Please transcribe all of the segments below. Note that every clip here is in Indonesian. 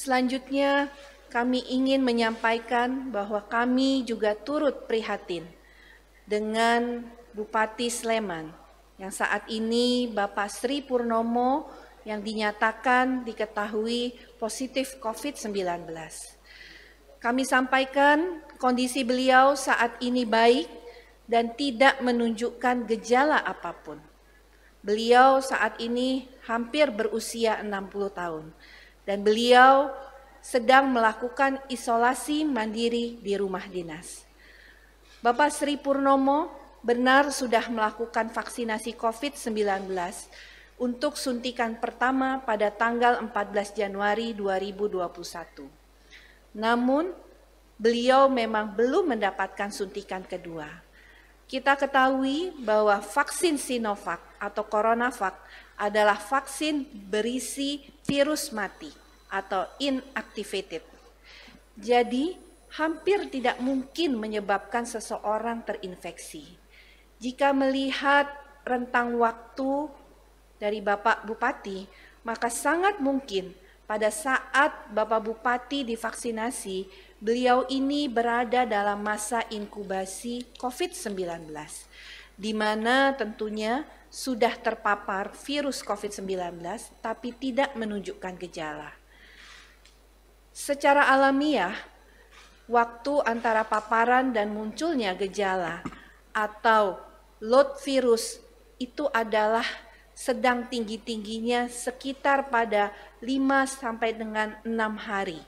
Selanjutnya, kami ingin menyampaikan bahwa kami juga turut prihatin dengan Bupati Sleman yang saat ini Bapak Sri Purnomo yang dinyatakan diketahui positif COVID-19. Kami sampaikan kondisi beliau saat ini baik dan tidak menunjukkan gejala apapun. Beliau saat ini hampir berusia 60 tahun dan beliau sedang melakukan isolasi mandiri di rumah dinas. Bapak Sri Purnomo benar sudah melakukan vaksinasi COVID-19 untuk suntikan pertama pada tanggal 14 Januari 2021. Namun, beliau memang belum mendapatkan suntikan kedua. Kita ketahui bahwa vaksin Sinovac atau CoronaVac adalah vaksin berisi virus mati atau inactivated. Jadi, hampir tidak mungkin menyebabkan seseorang terinfeksi. Jika melihat rentang waktu dari Bapak Bupati, maka sangat mungkin pada saat Bapak Bupati divaksinasi, beliau ini berada dalam masa inkubasi COVID-19, di mana tentunya sudah terpapar virus COVID-19 tapi tidak menunjukkan gejala. Secara alamiah, waktu antara paparan dan munculnya gejala atau load virus itu adalah sedang tinggi-tingginya sekitar pada 5 sampai dengan 6 hari.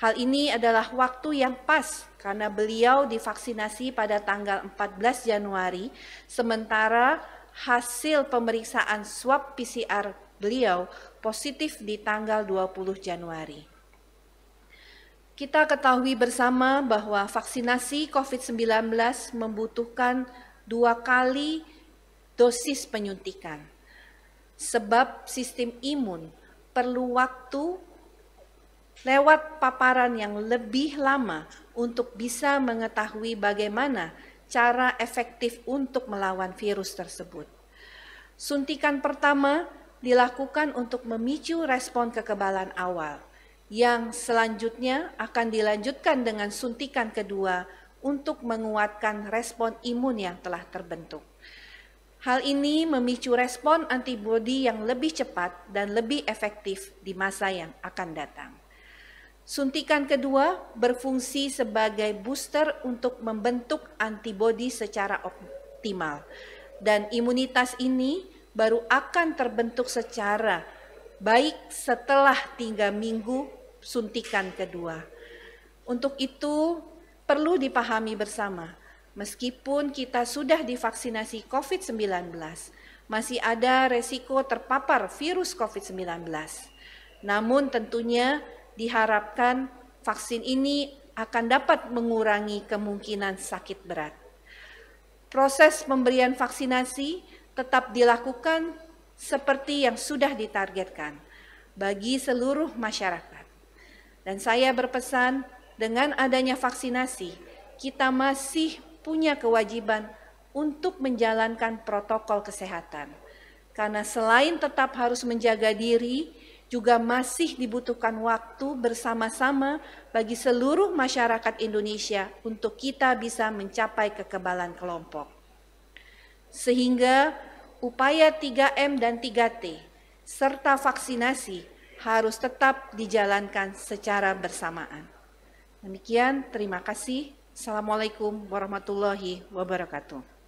Hal ini adalah waktu yang pas karena beliau divaksinasi pada tanggal 14 Januari, sementara hasil pemeriksaan swab PCR beliau positif di tanggal 20 Januari. Kita ketahui bersama bahwa vaksinasi COVID-19 membutuhkan dua kali dosis penyuntikan. Sebab sistem imun perlu waktu lewat paparan yang lebih lama untuk bisa mengetahui bagaimana cara efektif untuk melawan virus tersebut. Suntikan pertama dilakukan untuk memicu respon kekebalan awal, yang selanjutnya akan dilanjutkan dengan suntikan kedua untuk menguatkan respon imun yang telah terbentuk. Hal ini memicu respon antibodi yang lebih cepat dan lebih efektif di masa yang akan datang. Suntikan kedua berfungsi sebagai booster untuk membentuk antibodi secara optimal dan imunitas ini baru akan terbentuk secara baik setelah tiga minggu suntikan kedua. Untuk itu perlu dipahami bersama, meskipun kita sudah divaksinasi COVID-19, masih ada resiko terpapar virus COVID-19. Namun tentunya diharapkan vaksin ini akan dapat mengurangi kemungkinan sakit berat. Proses pemberian vaksinasi tetap dilakukan seperti yang sudah ditargetkan bagi seluruh masyarakat. Dan saya berpesan dengan adanya vaksinasi, kita masih punya kewajiban untuk menjalankan protokol kesehatan. Karena selain tetap harus menjaga diri, juga masih dibutuhkan waktu bersama-sama bagi seluruh masyarakat Indonesia untuk kita bisa mencapai kekebalan kelompok. Sehingga upaya 3M dan 3T serta vaksinasi harus tetap dijalankan secara bersamaan. Demikian, terima kasih. Assalamualaikum warahmatullahi wabarakatuh.